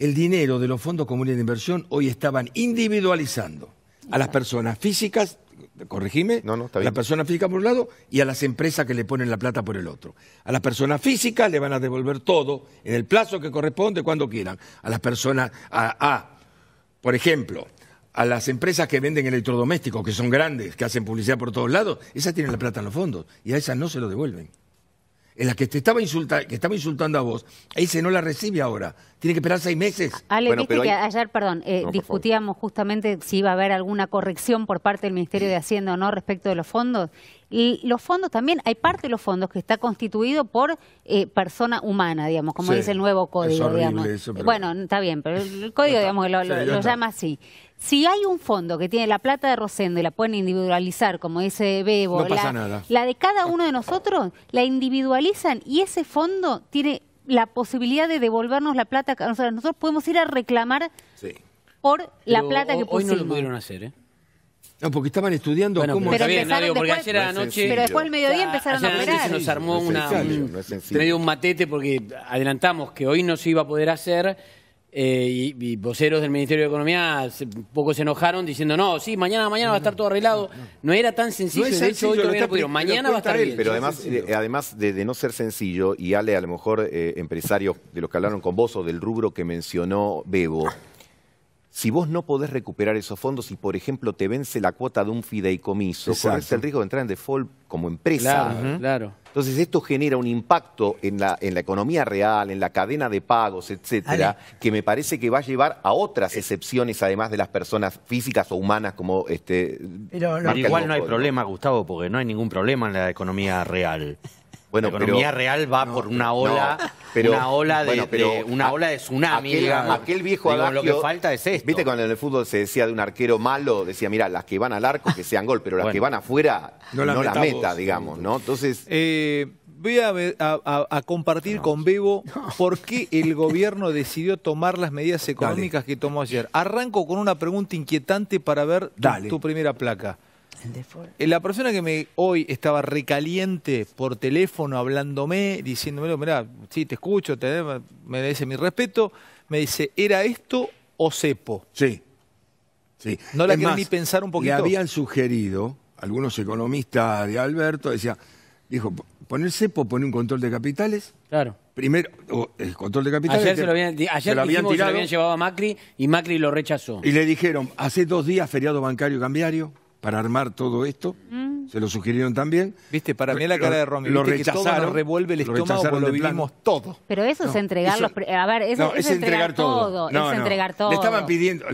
el dinero de los fondos comunes de inversión hoy estaban individualizando a las personas físicas, corregime, no, no, está a las personas físicas por un lado y a las empresas que le ponen la plata por el otro. A las personas físicas le van a devolver todo en el plazo que corresponde cuando quieran. A las personas, a, a por ejemplo, a las empresas que venden electrodomésticos, que son grandes, que hacen publicidad por todos lados, esas tienen la plata en los fondos y a esas no se lo devuelven en la que te estaba insultando, que estaba insultando a vos, se no la recibe ahora. Tiene que esperar seis meses. Ale, viste que ayer, perdón, eh, discutíamos justamente si iba a haber alguna corrección por parte del Ministerio de Hacienda o no respecto de los fondos. Y los fondos también, hay parte de los fondos que está constituido por eh, persona humana, digamos, como dice el nuevo código, digamos. Bueno, está bien, pero el código, digamos, lo llama así. Si hay un fondo que tiene la plata de Rosendo y la pueden individualizar, como dice Bebo, la, de cada uno de nosotros, la individualizan y ese fondo tiene la posibilidad de devolvernos la plata. O sea, nosotros podemos ir a reclamar por la plata que pusimos. Hoy no lo pudieron hacer, ¿eh? No, porque estaban estudiando cómo... Pero ayer Pero después al mediodía empezaron a operar. se nos armó un, medio un matete porque adelantamos que hoy no se iba a poder hacer eh, y, voceros del Ministerio de Economía un poco se enojaron diciendo, no, sí, mañana, mañana va a estar todo arreglado. No, era tan sencillo, hecho Mañana va a estar arreglado bien. Pero eh, además, de, además de, no ser sencillo, y Ale, a lo mejor eh, empresarios de los que hablaron con vos o del rubro que mencionó Bebo, si vos no podés recuperar esos fondos y, por ejemplo, te vence la cuota de un fideicomiso, corres el riesgo de entrar en default como empresa. claro. Entonces esto genera un impacto en la, en la economía real, en la cadena de pagos, etcétera, que me parece que va a llevar a otras excepciones, además de las personas físicas o humanas, como este. pero igual no hay problema, Gustavo, porque no hay ningún problema en la economía real. Bueno, la economía real va por una ola, pero, una ola de, una tsunami. Aquel, viejo lo que falta es esto. Viste cuando en el fútbol se decía de un arquero malo, decía, mira, las que van al arco que sean gol, pero las que van afuera no la meta, digamos, ¿no? Entonces. Eh, voy a, compartir con Bebo por qué el gobierno decidió tomar las medidas económicas que tomó ayer. Arranco con una pregunta inquietante para ver tu primera placa. Eh, la persona que me hoy estaba recaliente por teléfono, hablándome, diciéndome, mira, sí, te escucho, me dice mi respeto, me dice, ¿era esto o cepo? Sí. No la quería ni pensar un poquito. Le habían sugerido, algunos economistas de Alberto, decía, dijo, poner cepo, poner un control de capitales. Claro. Primero, el control de capitales. Ayer, se lo habían, llevado a Macri y Macri lo rechazó. Y le dijeron, hace dos días feriado bancario cambiario para armar todo esto? se lo sugirieron también. Viste, para mí la cara de Romy, lo rechazaron. revuelve el estómago, todo. Pero eso es entregar los... A ver, eso, es, entregar, todo. No, es entregar todo. Le estaban pidiendo...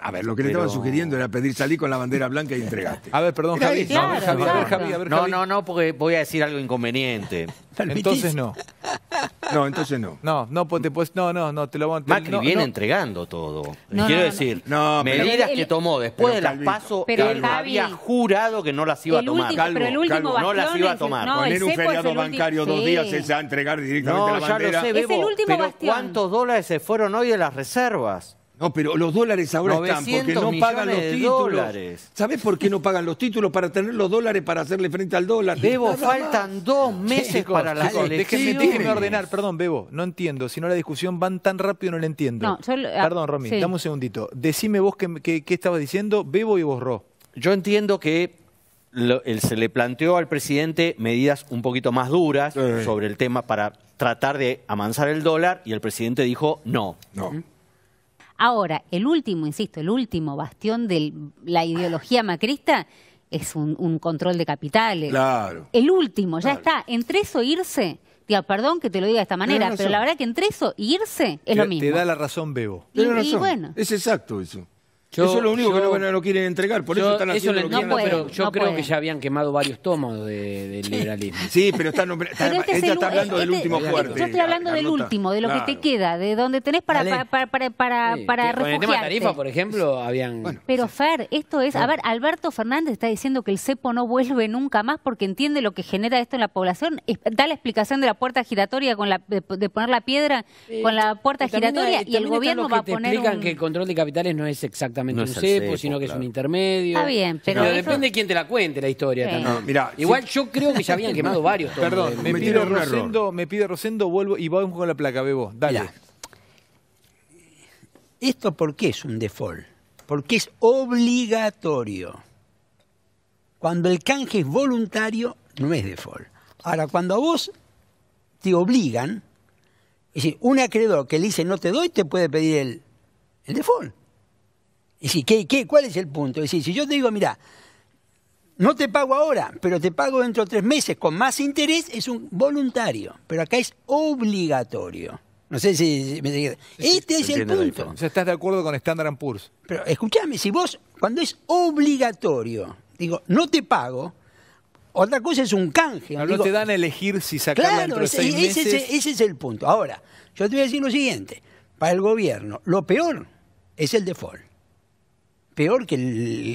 a ver, lo que le estaban sugiriendo era pedir salir con la bandera blanca y entregaste. a ver, perdón, Javi. no, Javi, a ver, No, no, no, porque voy a decir algo inconveniente. Entonces no. No, entonces no. No, no, pues te, pues, no, no, no, te lo a... Macri viene entregando todo. Quiero decir, medidas que tomó después de las pasos, había jurado que no las iba a tomar no las iba a tomar. Poner un feriado bancario dos días es a entregar directamente la bandera. ¿cuántos dólares se fueron hoy de las reservas? No, pero los dólares ahora están porque no pagan los títulos. ¿Sabes por qué no pagan los títulos? Para tener los dólares para hacerle frente al dólar. Bebo, faltan dos meses para la elecciones. Déjeme ordenar, perdón, Bebo, no entiendo. Si no la discusión van tan rápido, no la entiendo. Ah, perdón, Romy, dame un segundito. Decime vos qué, estabas diciendo, Bebo y borró Yo entiendo que se le planteó al presidente medidas un poquito más duras sobre el tema para tratar de amansar el dólar y el presidente dijo no. Ahora, el último, insisto, el último bastión de la ideología macrista es un, control de capitales. Claro. El último, ya está. Entre eso e irse, perdón que te lo diga de esta manera, pero la verdad que entre eso e irse es lo mismo. Te da la razón, Bebo. y, bueno. Es exacto eso eso es lo único que no, quieren entregar, por eso están haciendo pero Yo creo que ya habían quemado varios tomos de liberalismo. Sí, pero está, este hablando del este último Yo estoy hablando del último, de lo que te queda, de donde tenés para para, para, para, para, el tema tarifa, por ejemplo, habían... pero Fer, esto es... A ver, Alberto Fernández está diciendo que el cepo no vuelve nunca más porque entiende lo que genera esto en la población. Da la explicación de la puerta giratoria con la de, poner la piedra con la puerta giratoria y, el gobierno va a poner... explican que el control de capitales no es exactamente no un cepo, sino que es un intermedio. bien, pero. depende de quién te la cuente la historia No, Igual yo creo que ya habían quemado varios. Perdón, me pide, Rosendo, me pide Rosendo, vuelvo y vamos con la placa, Bebo. Dale. ¿Esto por qué es un default? Porque es obligatorio. Cuando el canje es voluntario, no es default. Ahora, cuando a vos te obligan, es decir, un acreedor que le dice no te doy, te puede pedir el default. Es decir, ¿qué, qué, cuál es el punto? Es decir, si yo te digo, mira, no te pago ahora, pero te pago dentro de tres meses con más interés, es un voluntario, pero acá es obligatorio. No sé si... Me... este es el punto. O sea, estás de acuerdo con Standard Poor's. Pero escúchame, si vos, cuando es obligatorio, digo, no te pago, otra cosa es un canje. No, te dan a elegir si sacarla dentro de ese es el punto. Ahora, yo te voy a decir lo siguiente. Para el gobierno, lo peor es el default peor que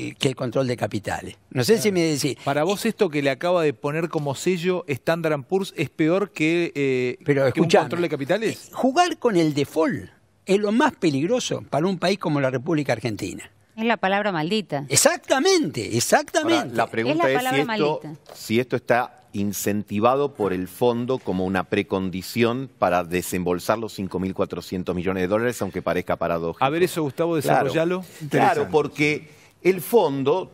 el, que el control de capitales. No sé si me decís. Para vos eh, esto que le acaba de poner como sello Standard Poor's es peor que, eh, un control de capitales. Eh, jugar con el default es lo más peligroso para un país como la República Argentina. Es la palabra maldita. Exactamente, exactamente. la pregunta es, si, si esto está incentivado por el fondo como una precondición para desembolsar los 5.400 millones de dólares, aunque parezca paradójico. A ver eso, Gustavo, desarrollalo. claro porque el fondo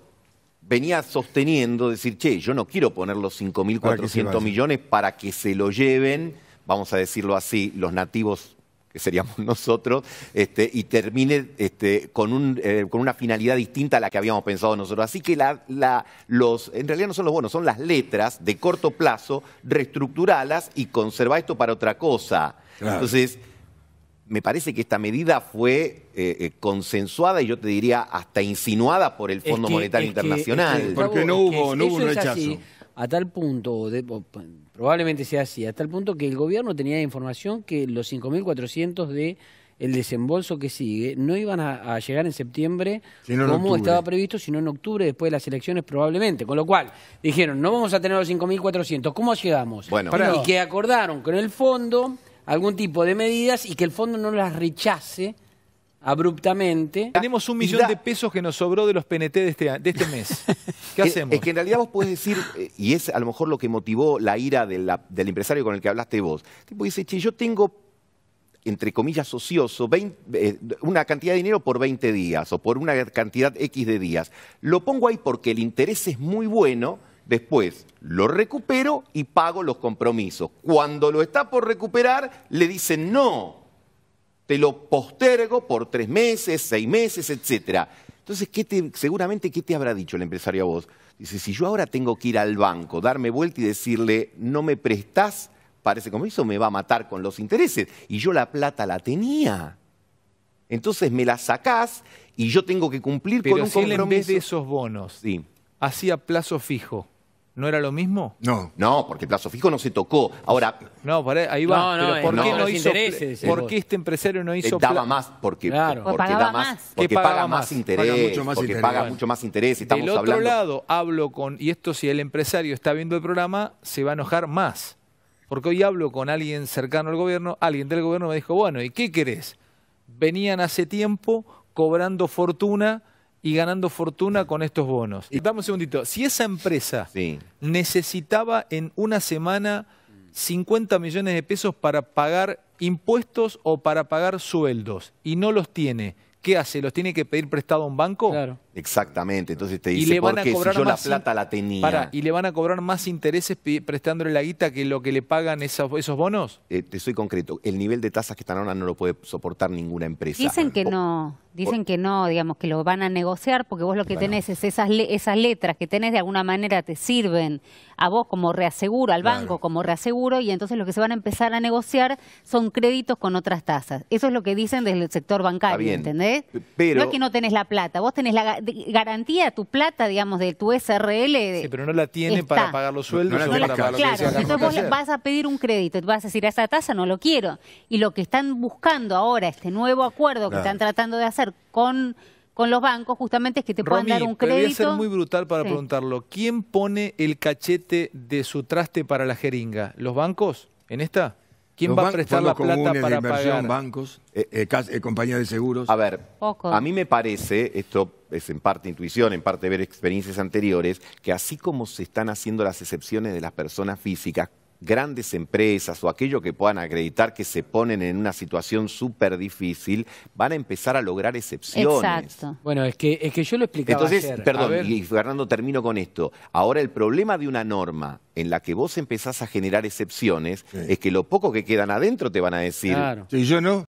venía sosteniendo, decir, che, yo no quiero poner los 5.400 millones para que se lo lleven, vamos a decirlo así, los nativos que seríamos nosotros, este, y termine este, con, eh, con una finalidad distinta a la que habíamos pensado nosotros. Así que la, la, los, en realidad no son los bonos, son las letras de corto plazo, reestructuralas y conserva esto para otra cosa. Entonces, me parece que esta medida fue eh, eh, consensuada y yo te diría hasta insinuada por el Fondo Monetario Internacional. porque no hubo, no hubo un rechazo a tal punto, de, pues, probablemente sea así, a tal punto que el gobierno tenía información que los 5.400 de el desembolso que sigue no iban a, llegar en septiembre como estaba previsto, sino en octubre después de las elecciones probablemente. Con lo cual dijeron, no vamos a tener los 5.400, ¿cómo llegamos? y que acordaron con el fondo algún tipo de medidas y que el fondo no las rechace abruptamente. Tenemos un millón de pesos que nos sobró de los PNT este de este, mes. ¿Qué hacemos? Es que en realidad vos puedes decir, eh, y es a lo mejor lo que motivó la ira del empresario con el que hablaste vos. tipo dice, che, yo tengo entre comillas, ocioso, eh, una cantidad de dinero por 20 días o por una cantidad X de días. Lo pongo ahí porque el interés es muy bueno, después lo recupero y pago los compromisos. Cuando lo está por recuperar, le dicen no te lo postergo por tres meses, seis meses, etcétera. Entonces, te, seguramente, ¿qué te habrá dicho el empresario a vos? Dice, si yo ahora tengo que ir al banco, darme vuelta y decirle, no me prestás para ese compromiso, me va a matar con los intereses. Y yo la plata la tenía. Entonces me la sacás y yo tengo que cumplir con un compromiso. en vez de esos bonos, sí. hacía plazo fijo ¿No era lo mismo? No. No, porque el plazo fijo no se tocó. Ahora. No, ahí va. ¿por, qué no ¿Por qué este empresario no hizo.? Eh, daba más, porque, más. Porque paga más interés. mucho más porque paga mucho más interés. Estamos Del otro lado, hablo con. Y esto, si el empresario está viendo el programa, se va a enojar más. Porque hoy hablo con alguien cercano al gobierno, alguien del gobierno me dijo, bueno, ¿y qué querés? Venían hace tiempo cobrando fortuna y ganando fortuna con estos bonos. Y dame un segundito, si esa empresa necesitaba en una semana 50 millones de pesos para pagar impuestos o para pagar sueldos y no los tiene, ¿qué hace? ¿Los tiene que pedir prestado a un banco? Claro. Exactamente, entonces te dice, ¿por Si yo la plata la tenía. ¿Y le van a cobrar más intereses prestándole la guita que lo que le pagan esos, bonos? Eh, te soy concreto, el nivel de tasas que están ahora no lo puede soportar ninguna empresa. Dicen que no, dicen que no, digamos, que lo van a negociar porque vos lo que tenés es esas, letras que tenés de alguna manera te sirven a vos como reaseguro, al banco como reaseguro, y entonces lo que se van a empezar a negociar son créditos con otras tasas. Eso es lo que dicen desde el sector bancario, ¿entendés? no es que no tenés la plata, vos tenés la garantía, tu plata, digamos, de tu SRL. sí, pero no la tiene para pagar los sueldos. entonces vos vas a pedir un crédito, vas a decir, a esa tasa no lo quiero. Y lo que están buscando ahora, este nuevo acuerdo que están tratando de hacer con con los bancos justamente es que te puedan dar un crédito. Voy a ser muy brutal para preguntarlo. ¿Quién pone el cachete de su traste para la jeringa? ¿Los bancos? ¿En esta? ¿Quién va a prestar la plata para de pagar? bancos, eh, eh, eh, compañías de seguros. A ver, a mí me parece, esto es en parte intuición, en parte ver experiencias anteriores, que así como se están haciendo las excepciones de las personas físicas, grandes empresas o aquellos que puedan acreditar que se ponen en una situación súper difícil, van a empezar a lograr excepciones. Exacto. Bueno, es que, es que yo lo explicaba Entonces, perdón, y Fernando, termino con esto. Ahora, el problema de una norma en la que vos empezás a generar excepciones es que lo poco que quedan adentro te van a decir... Claro. yo no...